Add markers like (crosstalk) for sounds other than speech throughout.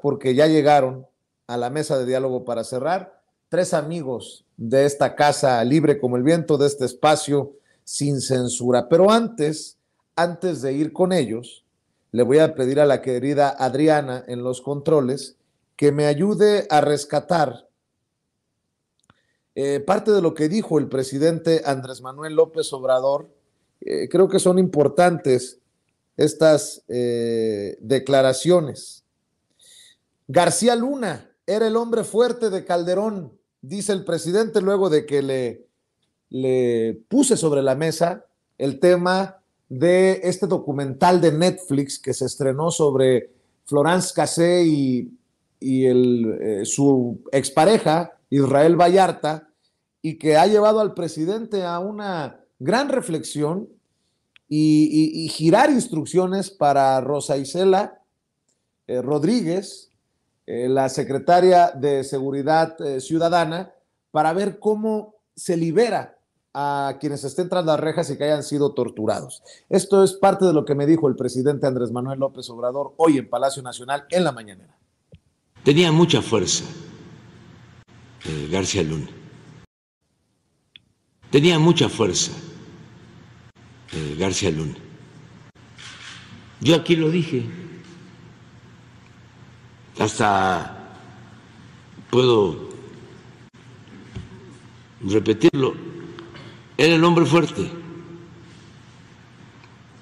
porque ya llegaron a la mesa de diálogo para cerrar tres amigos de esta casa libre como el viento, de este espacio sin censura. Pero antes, antes de ir con ellos, le voy a pedir a la querida Adriana en los controles que me ayude a rescatar eh, parte de lo que dijo el presidente Andrés Manuel López Obrador. Eh, creo que son importantes estas eh, declaraciones. García Luna era el hombre fuerte de Calderón, dice el presidente luego de que le, puse sobre la mesa el tema de este documental de Netflix que se estrenó sobre Florence Cassé y, eh, su expareja, Israel Vallarta, y que ha llevado al presidente a una gran reflexión y, girar instrucciones para Rosa Isela eh, Rodríguez, eh, la secretaria de Seguridad eh, Ciudadana para ver cómo se libera a quienes estén tras las rejas y que hayan sido torturados. Esto es parte de lo que me dijo el presidente Andrés Manuel López Obrador hoy en Palacio Nacional en la mañanera. Tenía mucha fuerza eh, García Luna. Tenía mucha fuerza García Luna. Yo aquí lo dije hasta puedo repetirlo, era el hombre fuerte,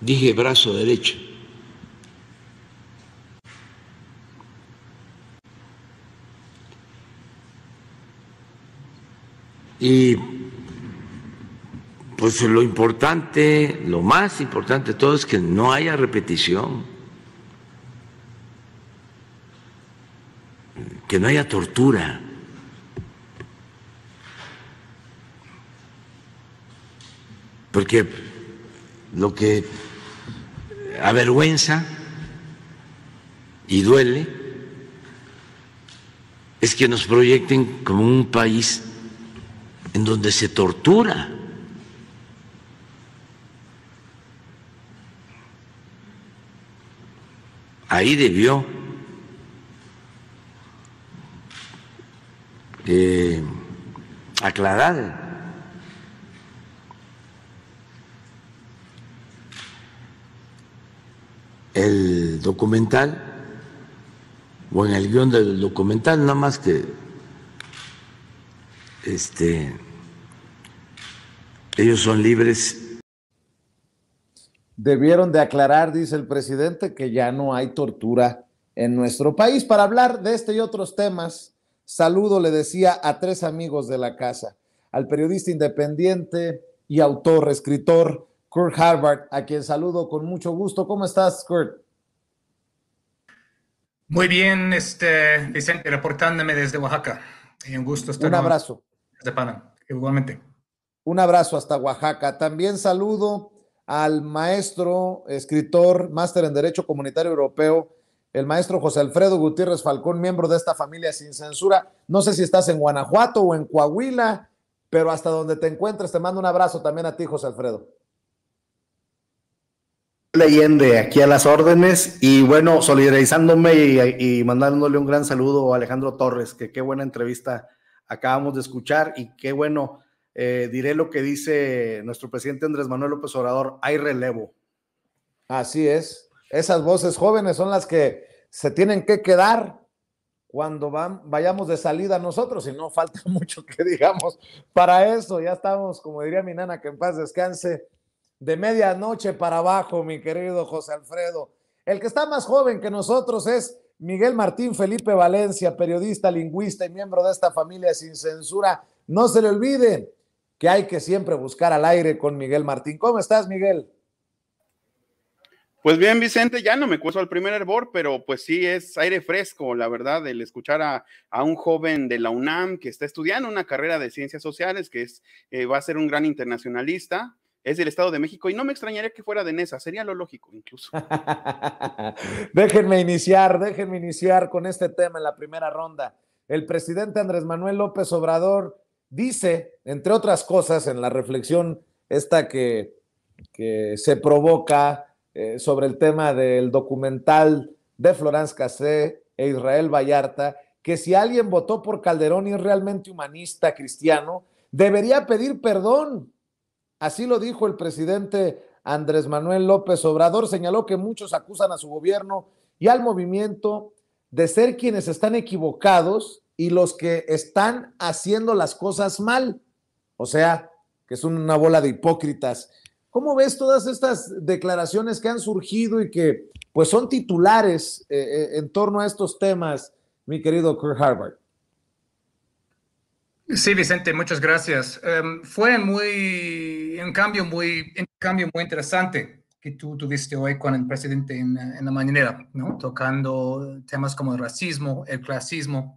dije brazo derecho. Y pues lo importante, lo más importante de todo es que no haya repetición. que no haya tortura. Porque lo que avergüenza y duele es que nos proyecten como un país en donde se tortura. Ahí debió eh, aclarar El documental, o en el guión del documental, nada más que este, ellos son libres. Debieron de aclarar, dice el presidente, que ya no hay tortura en nuestro país. Para hablar de este y otros temas, Saludo, le decía, a tres amigos de la casa, al periodista independiente y autor, escritor, Kurt Harvard, a quien saludo con mucho gusto. ¿Cómo estás, Kurt? Muy bien, este, Vicente, reportándome desde Oaxaca. Eh, un gusto estar. Un abrazo. Desde Panamá, igualmente. Un abrazo hasta Oaxaca. También saludo al maestro, escritor, máster en Derecho Comunitario Europeo, el maestro José Alfredo Gutiérrez Falcón, miembro de esta familia sin censura. No sé si estás en Guanajuato o en Coahuila, pero hasta donde te encuentres, te mando un abrazo también a ti, José Alfredo. Leyende, aquí a las órdenes y bueno, solidarizándome y, mandándole un gran saludo a Alejandro Torres, que qué buena entrevista acabamos de escuchar y qué bueno, eh, diré lo que dice nuestro presidente Andrés Manuel López Obrador, hay relevo. Así es, esas voces jóvenes son las que se tienen que quedar cuando vayamos de salida nosotros, y no falta (laughs) mucho que digamos para eso. Ya estamos, como diría mi nana, que en paz descanse, de medianoche para abajo, mi querido José Alfredo. El que está más joven que nosotros es Miguel Martín Felipe Valencia, periodista, lingüista y miembro de esta familia sin censura. No se le olvide que hay que siempre buscar al aire con Miguel Martín. ¿Cómo estás, Miguel? Pues bien, Vicente, ya no me cuento al primer hervor, pero pues sí es aire fresco, la verdad, el escuchar a, un joven de la UNAM que está estudiando una carrera de ciencias sociales, que es, eh, va a ser un gran internacionalista, es del Estado de México y no me extrañaría que fuera de Nesa, sería lo lógico incluso. (laughs) déjenme iniciar, déjenme iniciar con este tema en la primera ronda. El presidente Andrés Manuel López Obrador dice, entre otras cosas, en la reflexión esta que, que se provoca eh, sobre el tema del documental de Florence Cassé e Israel Vallarta, que si alguien votó por Calderón y es realmente humanista, cristiano, debería pedir perdón. Así lo dijo el presidente Andrés Manuel López Obrador. Señaló que muchos acusan a su gobierno y al movimiento de ser quienes están equivocados y los que están haciendo las cosas mal. O sea, que es una bola de hipócritas ¿Cómo ves todas estas declaraciones que han surgido y que pues son titulares eh, eh, en torno a estos temas, mi querido Kurt Harvard? Sí, Vicente, muchas gracias. Em, fue muy, un cambio muy, en cambio muy interesante que tú tuviste hoy con el presidente en, la mañanera, ¿no? tocando temas como el racismo, el clasismo,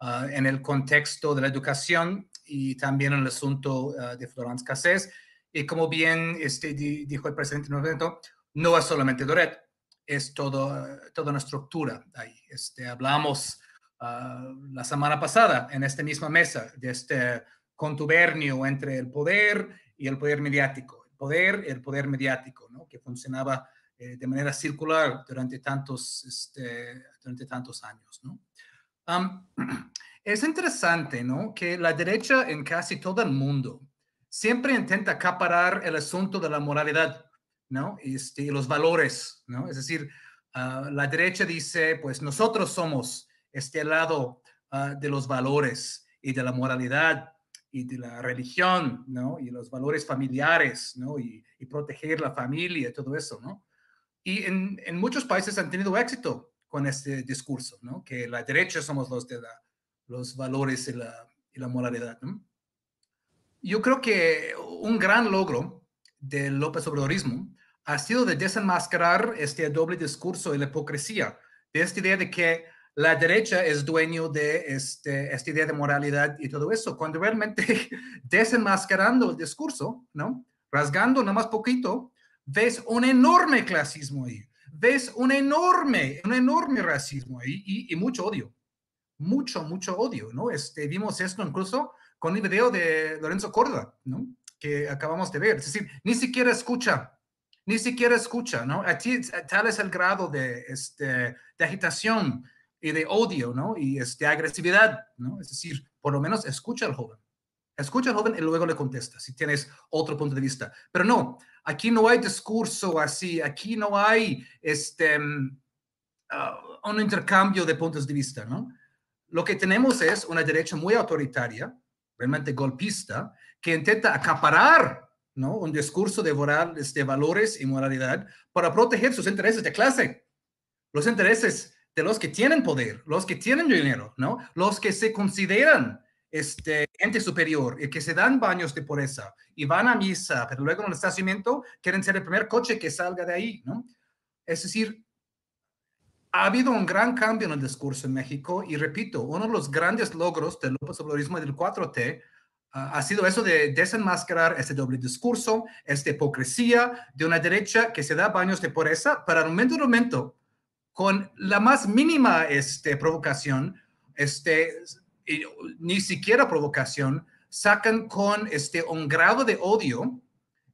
ah, en el contexto de la educación y también el asunto ah, de Florence Cassés y como bien este, dijo el presidente no es solamente Doret, es todo, toda una estructura. Ahí, este, hablamos ah, la semana pasada en esta misma mesa de este contubernio entre el poder y el poder mediático. El poder, el poder mediático, ¿no? que funcionaba eh, de manera circular durante tantos, este, durante tantos años. ¿no? (clears throat) es interesante ¿no? que la derecha en casi todo el mundo siempre intenta acaparar el asunto de la moralidad, ¿no? Este, y los valores, ¿no? Es decir, ah, la derecha dice, pues nosotros somos este lado ah, de los valores y de la moralidad y de la religión, ¿no? Y los valores familiares, ¿no? Y, proteger la familia, y todo eso, ¿no? Y en, muchos países han tenido éxito con este discurso, ¿no? Que la derecha somos los de los valores y la, y la moralidad, ¿no? Yo creo que un gran logro de López Obradorismo ha sido de desenmascarar este doble discurso y la hipocresía, de esta idea de que la derecha es dueño de este, esta idea de moralidad y todo eso, cuando realmente (laughs) desenmascarando el discurso, ¿no? rasgando más poquito, ves un enorme clasismo ahí, ves un enorme, un enorme racismo ahí y, y mucho odio, mucho, mucho odio, ¿no? Este, vimos esto incluso con el video de Lorenzo Córdoba, ¿no? Que acabamos de ver. Es decir, ni siquiera escucha, ni siquiera escucha, ¿no? A ti, tal es el grado de, este, de agitación y de odio, ¿no? Y este, agresividad, ¿no? Es decir, por lo menos escucha al joven. Escucha al joven y luego le contesta si tienes otro punto de vista. Pero no, aquí no hay discurso así, aquí no hay este, mm, ah, un intercambio de puntos de vista, ¿no? Lo que tenemos es una derecha muy autoritaria realmente golpista, que intenta acaparar ¿no? un discurso de, este, valores y moralidad para proteger sus intereses de clase, los intereses de los que tienen poder, los que tienen dinero, ¿no? los que se consideran este, gente superior y que se dan baños de pureza y van a misa, pero luego en el estacionamiento quieren ser el primer coche que salga de ahí. ¿no? Es decir, ha habido un gran cambio en el discurso en México y repito, uno de los grandes logros del López del 4T ah, ha sido eso de desenmascarar este doble discurso, esta hipocresía de una derecha que se da baños de pobreza para momento un momento, con la más mínima este, provocación, este, ni siquiera provocación, sacan con este, un grado de odio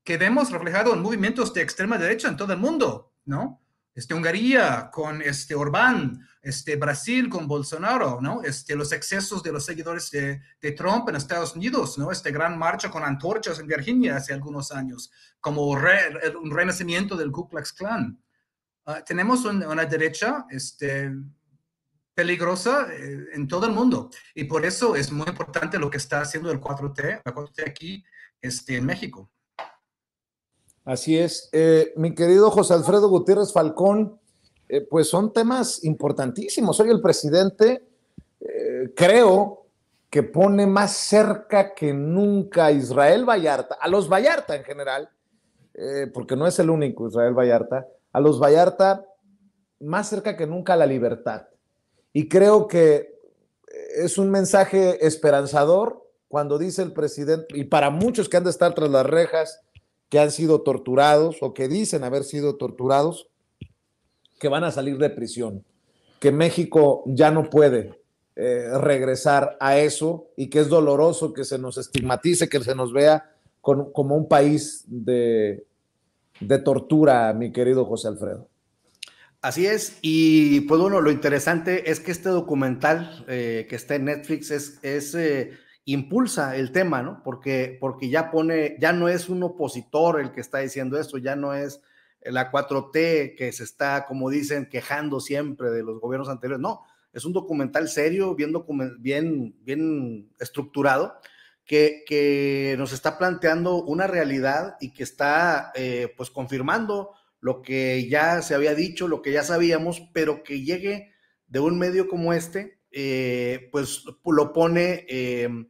que vemos reflejado en movimientos de extrema derecha en todo el mundo, ¿no? este, Hungría con este, Orbán, este, Brasil con Bolsonaro, ¿no? Este, los excesos de los seguidores de, Trump en Estados Unidos, ¿no? Este gran marcha con antorchas en Virginia hace algunos años, como un renacimiento del Ku Klux Klan. Ah, tenemos una derecha este, peligrosa eh, en todo el mundo y por eso es muy importante lo que está haciendo el 4T, 4T aquí este, en México. Así es. Eh, mi querido José Alfredo Gutiérrez Falcón, eh, pues son temas importantísimos. Hoy el presidente eh, creo que pone más cerca que nunca a Israel Vallarta, a los Vallarta en general, porque no es el único Israel Vallarta, a los Vallarta más cerca que nunca a la libertad. Y creo que es un mensaje esperanzador cuando dice el presidente, y para muchos que han de estar tras las rejas, que han sido torturados o que dicen haber sido torturados, que van a salir de prisión, que México ya no puede eh, regresar a eso y que es doloroso que se nos estigmatice, que se nos vea como un país de, tortura, mi querido José Alfredo. Así es, y pues bueno, lo interesante es que este documental eh, que está en Netflix es, eh, impulsa el tema, ¿no? Porque, porque ya pone, ya no es un opositor el que está diciendo esto, ya no es la 4T que se está, como dicen, quejando siempre de los gobiernos anteriores, no, es un documental serio, bien, bien, bien estructurado, que, nos está planteando una realidad y que está eh, pues confirmando lo que ya se había dicho, lo que ya sabíamos, pero que llegue de un medio como este, eh, pues lo pone... Eh,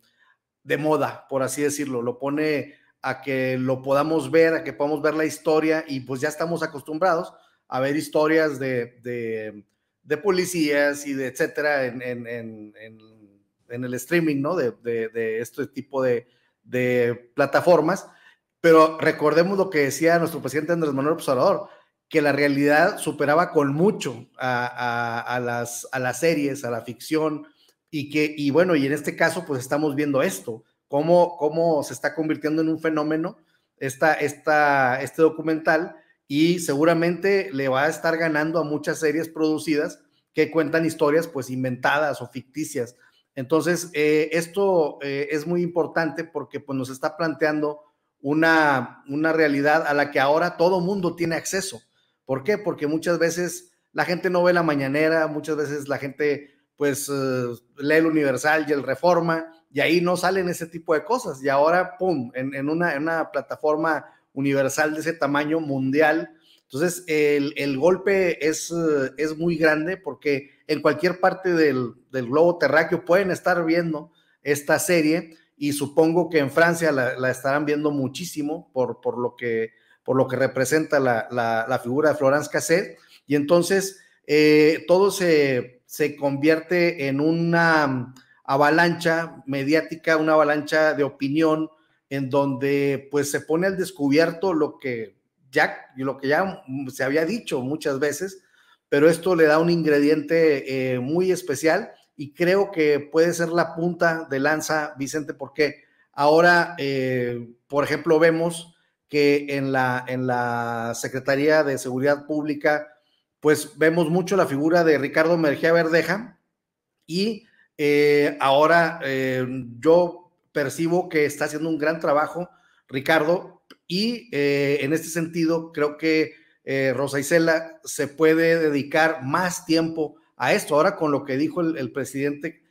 de moda, por así decirlo, lo pone a que lo podamos ver, a que podamos ver la historia y pues ya estamos acostumbrados a ver historias de, de, policías y de etcétera en, el streaming, ¿no? De, este tipo de, plataformas. Pero recordemos lo que decía nuestro presidente Andrés Manuel Observador, que la realidad superaba con mucho a las series, a la ficción, y que, y bueno, y en este caso, pues estamos viendo esto, cómo, cómo se está convirtiendo en un fenómeno esta, esta, este documental y seguramente le va a estar ganando a muchas series producidas que cuentan historias pues inventadas o ficticias. Entonces, eh, esto eh, es muy importante porque pues nos está planteando una, una realidad a la que ahora todo mundo tiene acceso. ¿Por qué? Porque muchas veces la gente no ve la mañanera, muchas veces la gente pues eh, lee el Universal y el Reforma, y ahí no salen ese tipo de cosas. Y ahora, ¡pum!, en, una, plataforma universal de ese tamaño mundial. Entonces, el, golpe es, eh, es, muy grande porque en cualquier parte del, globo terráqueo pueden estar viendo esta serie y supongo que en Francia la, estarán viendo muchísimo por, por, lo, que, por lo que representa la, figura de Florence Cassé. Y entonces, eh, todo se se convierte en una avalancha mediática, una avalancha de opinión, en donde pues se pone al descubierto lo que ya, lo que ya se había dicho muchas veces, pero esto le da un ingrediente eh, muy especial y creo que puede ser la punta de lanza, Vicente, porque ahora, eh, por ejemplo, vemos que en la, en la Secretaría de Seguridad Pública pues vemos mucho la figura de Ricardo Mergía Verdeja y eh, ahora eh, yo percibo que está haciendo un gran trabajo Ricardo y eh, en este sentido creo que Rosa Isela se puede dedicar más tiempo a esto. Ahora con lo que dijo el, presidente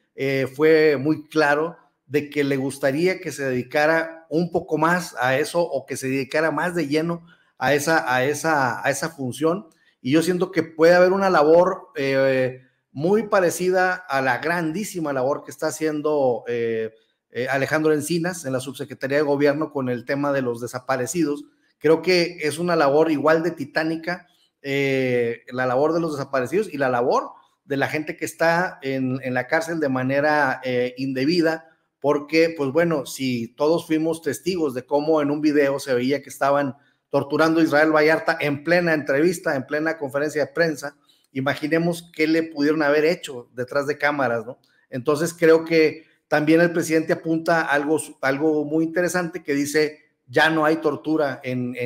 fue muy claro de que le gustaría que se dedicara un poco más a eso o que se dedicara más de lleno a esa, a esa, a esa función y yo siento que puede haber una labor eh, muy parecida a la grandísima labor que está haciendo eh, eh, Alejandro Encinas en la subsecretaría de gobierno con el tema de los desaparecidos. Creo que es una labor igual de titánica, la labor de los desaparecidos y la labor de la gente que está en la cárcel de manera indebida, porque, pues bueno, si todos fuimos testigos de cómo en un video se veía que estaban torturando a Israel Vallarta en plena entrevista, en plena conferencia de prensa. Imaginemos qué le pudieron haber hecho detrás de cámaras, ¿no? Entonces creo que también el presidente apunta algo, algo muy interesante que dice, ya no hay tortura en,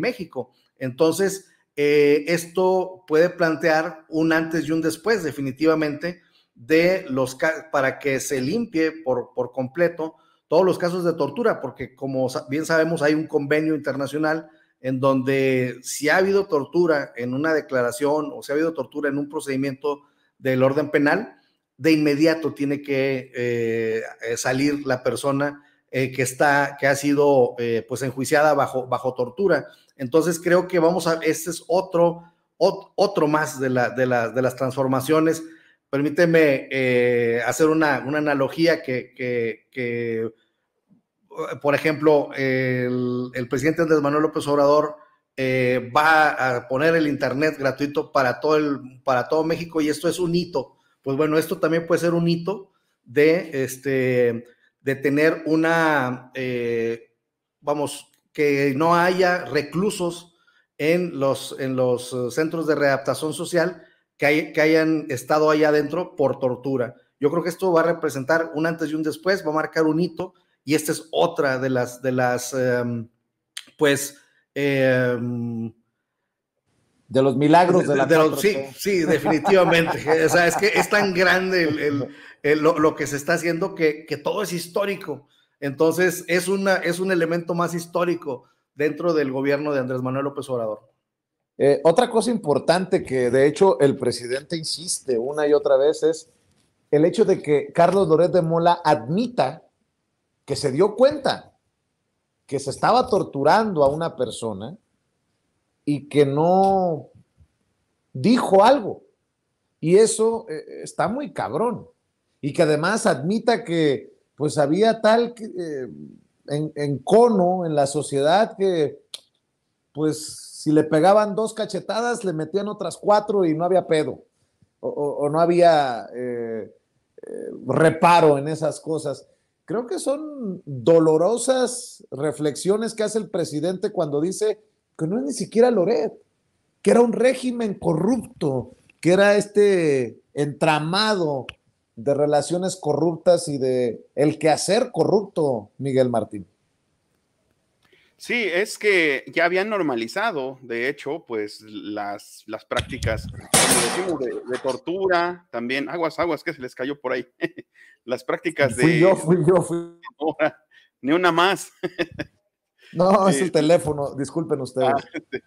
México. Entonces, eh, esto puede plantear un antes y un después, definitivamente, de los para que se limpie por, por completo todos los casos de tortura, porque como bien sabemos hay un convenio internacional en donde si ha habido tortura en una declaración o si ha habido tortura en un procedimiento del orden penal, de inmediato tiene que eh, salir la persona eh, que está, que ha sido eh, pues enjuiciada bajo, bajo tortura. Entonces creo que vamos a, este es otro, otro más de, de, las transformaciones. Permíteme hacer una, analogía que, que eh, por ejemplo, el, presidente Andrés Manuel López Obrador eh, va a poner el Internet gratuito para todo, el, para todo México y esto es un hito. Pues bueno, esto también puede ser un hito de, este, de tener una, eh, vamos, que no haya reclusos en los, en los centros de readaptación social que, que hayan estado allá adentro por tortura. Yo creo que esto va a representar un antes y un después, va a marcar un hito y esta es otra de las, de las, em, pues, em, de los milagros de la de, Sí, sí, definitivamente. o sea, es que es tan grande lo, que se está haciendo que, todo es histórico. Entonces, es, una, es un elemento más histórico dentro del gobierno de Andrés Manuel López Obrador. Eh, otra cosa importante que de hecho el presidente insiste una y otra vez es el hecho de que Carlos Loret de Mola admita que se dio cuenta que se estaba torturando a una persona y que no dijo algo. Y eso eh, está muy cabrón. Y que además admita que pues había tal eh, en, cono en la sociedad que pues si le pegaban dos cachetadas le metían otras cuatro y no había pedo. O, no había eh, reparo en esas cosas creo que son dolorosas reflexiones que hace el presidente cuando dice que no es ni siquiera Loret, que era un régimen corrupto, que era este entramado de relaciones corruptas y de el quehacer corrupto, Miguel Martín. Sí, es que ya habían normalizado, de hecho, pues las, las prácticas de, tortura, también aguas, aguas, que se les cayó por ahí. (laughs) Las prácticas de. yo, fui yo, fui. (laughs) Ni una más. (laughs) No, es el eh, teléfono, disculpen ustedes. Ah,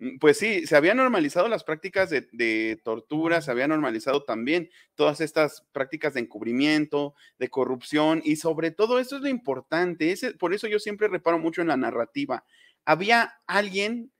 mm, pues sí, se habían normalizado las prácticas de, tortura, se habían normalizado también todas estas prácticas de encubrimiento, de corrupción y sobre todo, eso es lo importante, ese, por eso yo siempre reparo mucho en la narrativa. Había alguien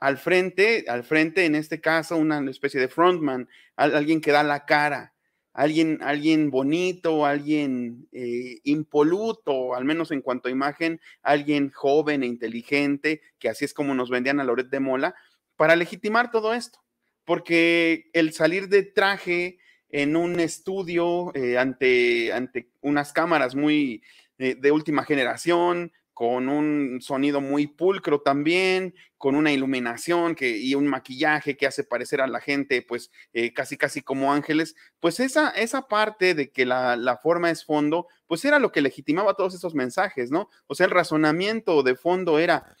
al frente, al frente en este caso una especie de frontman, alguien que da la cara, alguien, alguien bonito, alguien eh, impoluto, al menos en cuanto a imagen, alguien joven e inteligente, que así es como nos vendían a Loret de Mola, para legitimar todo esto, porque el salir de traje en un estudio eh, ante, ante unas cámaras muy eh, de última generación, con un sonido muy pulcro también, con una iluminación que, y un maquillaje que hace parecer a la gente, pues eh, casi, casi como ángeles, pues esa, esa parte de que la, la forma es fondo, pues era lo que legitimaba todos esos mensajes, ¿no? O sea, el razonamiento de fondo era,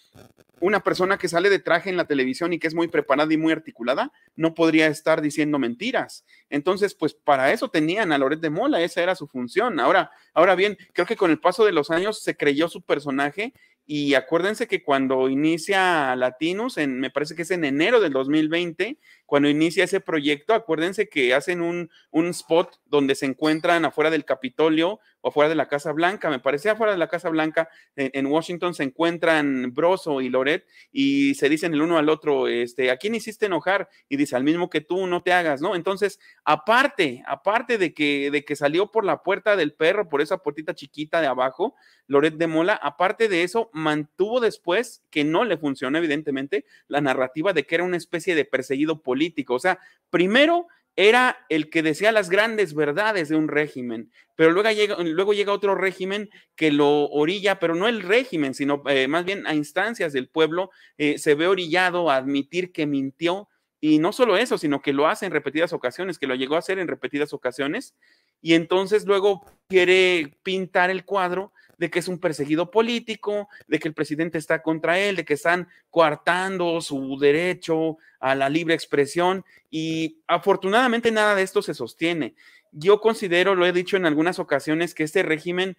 una persona que sale de traje en la televisión y que es muy preparada y muy articulada, no podría estar diciendo mentiras. Entonces, pues para eso tenían a Loret de Mola, esa era su función. Ahora, ahora bien, creo que con el paso de los años se creyó su personaje y acuérdense que cuando inicia Latinos, en, me parece que es en enero del 2020, cuando inicia ese proyecto, acuérdense que hacen un, spot donde se encuentran afuera del Capitolio o afuera de la Casa Blanca, me parecía afuera de la Casa Blanca, en, Washington se encuentran Broso y Loret y se dicen el uno al otro, este, ¿a quién hiciste enojar? Y dice, al mismo que tú, no te hagas, ¿no? Entonces, aparte, aparte de que, de que salió por la puerta del perro, por esa puertita chiquita de abajo, Loret de Mola, aparte de eso, mantuvo después, que no le funcionó evidentemente, la narrativa de que era una especie de perseguido político o sea, primero era el que decía las grandes verdades de un régimen, pero luego llega, luego llega otro régimen que lo orilla, pero no el régimen, sino eh, más bien a instancias del pueblo, eh, se ve orillado a admitir que mintió, y no solo eso, sino que lo hace en repetidas ocasiones, que lo llegó a hacer en repetidas ocasiones, y entonces luego quiere pintar el cuadro de que es un perseguido político, de que el presidente está contra él, de que están coartando su derecho a la libre expresión y afortunadamente nada de esto se sostiene. Yo considero, lo he dicho en algunas ocasiones, que este régimen,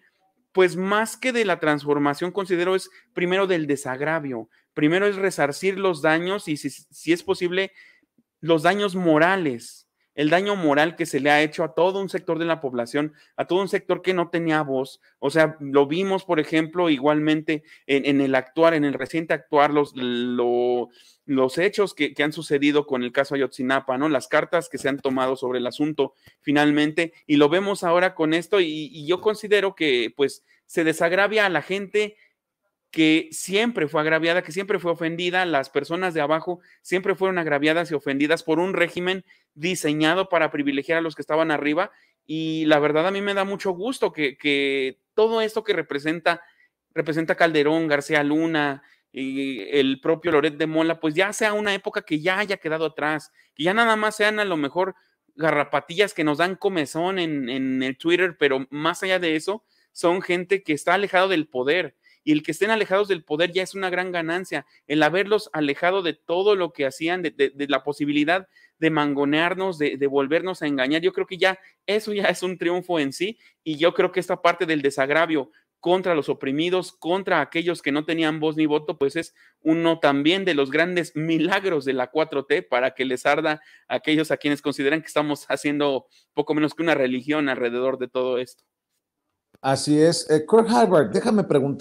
pues más que de la transformación, considero es primero del desagravio, primero es resarcir los daños y si, si es posible los daños morales el daño moral que se le ha hecho a todo un sector de la población, a todo un sector que no tenía voz. O sea, lo vimos, por ejemplo, igualmente en, el actuar, en el reciente actuar, los, los hechos que, han sucedido con el caso Ayotzinapa, ¿no? Las cartas que se han tomado sobre el asunto finalmente, y lo vemos ahora con esto, y, y yo considero que pues se desagravia a la gente que siempre fue agraviada, que siempre fue ofendida, las personas de abajo siempre fueron agraviadas y ofendidas por un régimen diseñado para privilegiar a los que estaban arriba. Y la verdad a mí me da mucho gusto que, todo esto que representa, representa Calderón, García Luna, y el propio Loret de Mola, pues ya sea una época que ya haya quedado atrás, que ya nada más sean a lo mejor garrapatillas que nos dan comezón en, en el Twitter, pero más allá de eso, son gente que está alejado del poder y el que estén alejados del poder ya es una gran ganancia. El haberlos alejado de todo lo que hacían, de, la posibilidad de mangonearnos, de, volvernos a engañar, yo creo que ya eso ya es un triunfo en sí y yo creo que esta parte del desagravio contra los oprimidos, contra aquellos que no tenían voz ni voto, pues es uno también de los grandes milagros de la 4T para que les arda a aquellos a quienes consideran que estamos haciendo poco menos que una religión alrededor de todo esto. Así es. Eh, Kurt Harvard, déjame preguntar.